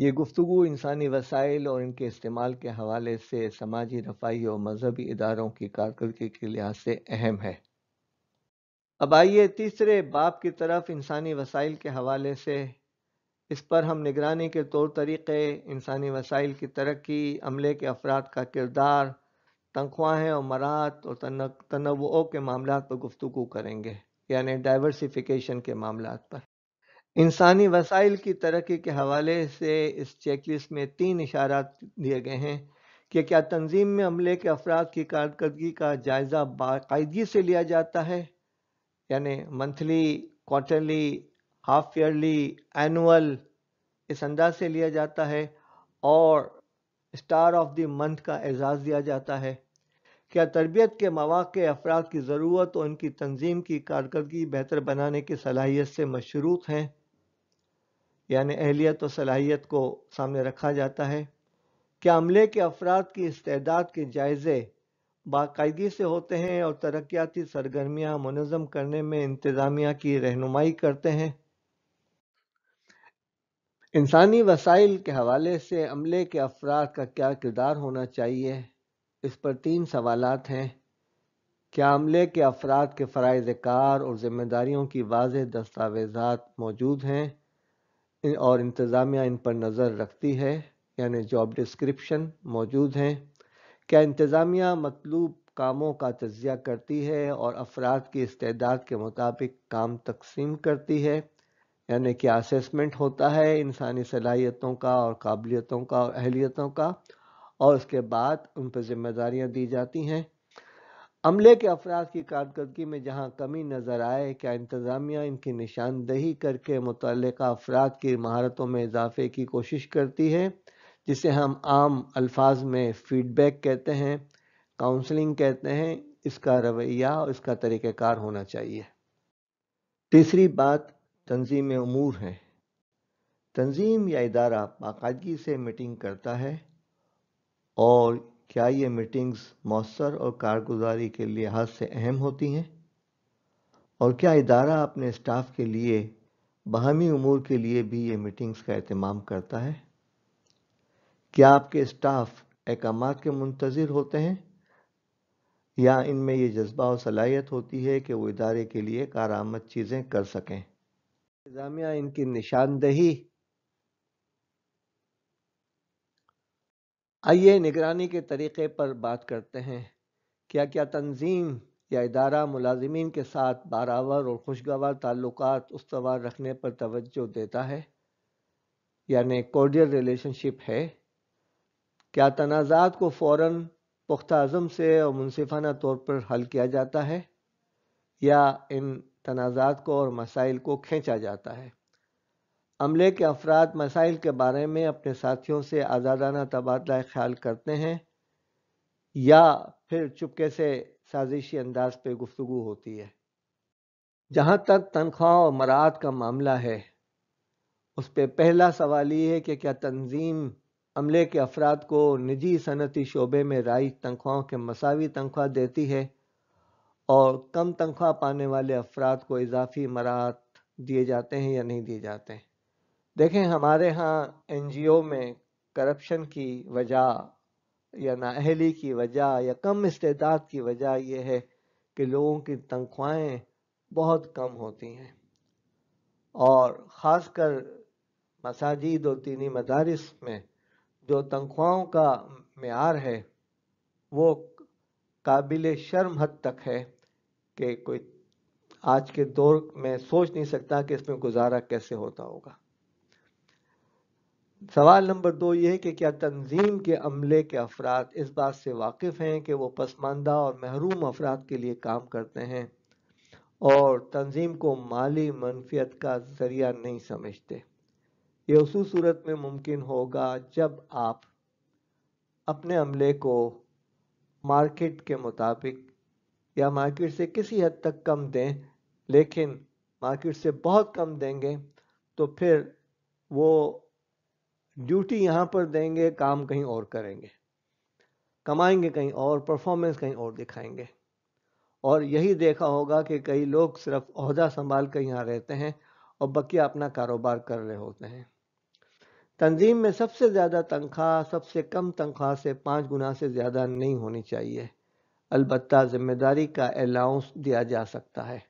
ये गुफ्तु इंसानी वसाइल और इनके इस्तेमाल के हवाले से समाजी रफाई और मजहबी इदारों की कारकर्दगी के लिहाज से अहम है अब आइए तीसरे बाप की तरफ इंसानी वसाइल के हवाले से इस पर हम निगरानी के तौर तरीक़े इंसानी वसाइल की तरक्की अमले के अफराद का किरदार तनख्वाहें और मरात और तनवों के मामला पर गुफ्तु करेंगे यानी डाइवर्सिफिकेशन के मामला पर इंसानी वसाइल की तरक्की के हवाले से इस चेकलिस्ट में तीन इशारा दिए गए हैं कि क्या तंजीम में अमले के अफराद की कारदगी का जायज़ा बाकायदगी से लिया जाता है यानि monthly quarterly half yearly annual इस अंदाज से लिया जाता है और स्टार ऑफ द मंथ का एजाज़ दिया जाता है क्या तरबियत के मौाक़ अफराद की ज़रूरत और उनकी तंजीम की कारकर्दगी बेहतर बनाने की सलाहियत से मशरूत हैं यानि अहलियत और सलाहियत को सामने रखा जाता है क्या अमले के अफराद की इस्तेदाद के जायज़े बाकायदगी से होते हैं और तरक्याती सरगर्मियाँ मनज़म करने में इंतज़ामिया की रहनुमाई करते हैं इंसानी वसाइल के हवाले से अमले के अफराद का क्या किरदार होना चाहिए इस पर तीन सवालत हैं क्या अमले के अफराद के फ़रज़ कार और ज़िम्मेदारियों की वाज दस्तावेजा मौजूद हैं और इंतज़ामिया इन पर नज़र रखती है यानी जॉब डिस्क्रिप्शन मौजूद हैं क्या इंतज़ामिया मतलूब कामों का तजिया करती है और अफराद की इस्तेदाद के मुताबिक काम तकसीम करती है यानी कि असेसमेंट होता है इंसानी सलाहियतों का और काबिलियतों का और अहलियतों का और उसके बाद उन पर ज़िम्मेदारियाँ दी जाती हैं अमले के अफराद की कारकर्दगी में जहाँ कमी नज़र आए क्या इंतज़ामिया इनकी निशानदही करके मुतल अफराद की महारतों में इजाफे की कोशिश करती है जिसे हम आम अल्फाज में फ़ीडबैक कहते हैं काउंसलिंग कहते हैं इसका रवैया और इसका तरीक़ार होना चाहिए तीसरी बात तंजीम अमूर है तंजीम या इदारा बाकायदगी से मीटिंग करता है और क्या ये मीटिंग्स मौसर और कारगुजारी के लिहाज से अहम होती हैं और क्या इदारा अपने स्टाफ के लिए बाहमी अमूर के लिए भी ये मीटिंग्स का अहतमाम करता है क्या आपके स्टाफ अहकाम के मुंतज़र होते हैं या इनमें ये जज्बा और सलाहियत होती है कि वो इदारे के लिए कार आमद चीज़ें कर सकें इंतज़ामिया इनकी निशानदही आइए निगरानी के तरीक़े पर बात करते हैं क्या क्या तंजीम या इदारा मुलाजमीन के साथ बारावर और खुशगवार ताल्लुक उसवार रखने पर तवज्जो देता है यानि कोडियल रिलेशनशिप है क्या तनाज़ात को फ़ौर पुख्ता अज़म से और मुनफाना तौर पर हल किया जाता है या इन तनाज़ात को और मसाइल को खींचा जाता है अमले के अफराद मसाइल के बारे में अपने साथियों से आज़ादाना तबादला ख्याल करते हैं या फिर चुपके से साजिशी अंदाज पर गुफ्तु होती है जहाँ तक तनख्वाह और मराहत का मामला है उस पर पहला सवाल ये है कि क्या तंजीम अमले के अफराद को निजी सनती शोबे में राइज तनख्वाहों के मसावी तनख्वाह देती है और कम तनख्वाह पाने वाले अफराद को इजाफी मराहत दिए जाते हैं या नहीं दिए जाते हैं देखें हमारे यहाँ एन में करप्शन की वजह या नाहली की वजह या कम इस्तेदाद की वजह यह है कि लोगों की तनख्वाहें बहुत कम होती हैं और ख़ासकर मसाजिद और दीनी मदारस में जो तनख्वाहों का मैार है वो काबिल शर्म हद तक है कि कोई आज के दौर में सोच नहीं सकता कि इसमें गुजारा कैसे होता होगा सवाल नंबर दो ये है कि क्या तंजीम के अमले के अफराद इस बात से वाकिफ़ हैं कि वो पसमानदा और महरूम अफराद के लिए काम करते हैं और तंजीम को माली मनफियत का ज़रिया नहीं समझते ये उस सूरत में मुमकिन होगा जब आप अपने अमले को मार्केट के मुताबिक या मार्केट से किसी हद तक कम दें लेकिन मार्केट से बहुत कम देंगे तो फिर वो ड्यूटी यहाँ पर देंगे काम कहीं और करेंगे कमाएंगे कहीं और परफॉर्मेंस कहीं और दिखाएंगे और यही देखा होगा कि कई लोग सिर्फ अहदा संभाल कर यहाँ रहते हैं और बकिया अपना कारोबार कर रहे होते हैं तंजीम में सबसे ज़्यादा तनख्वाह सबसे कम तनख्वाह से पाँच गुना से ज़्यादा नहीं होनी चाहिए अलबत् ज़िम्मेदारी का अलाउंस दिया जा सकता है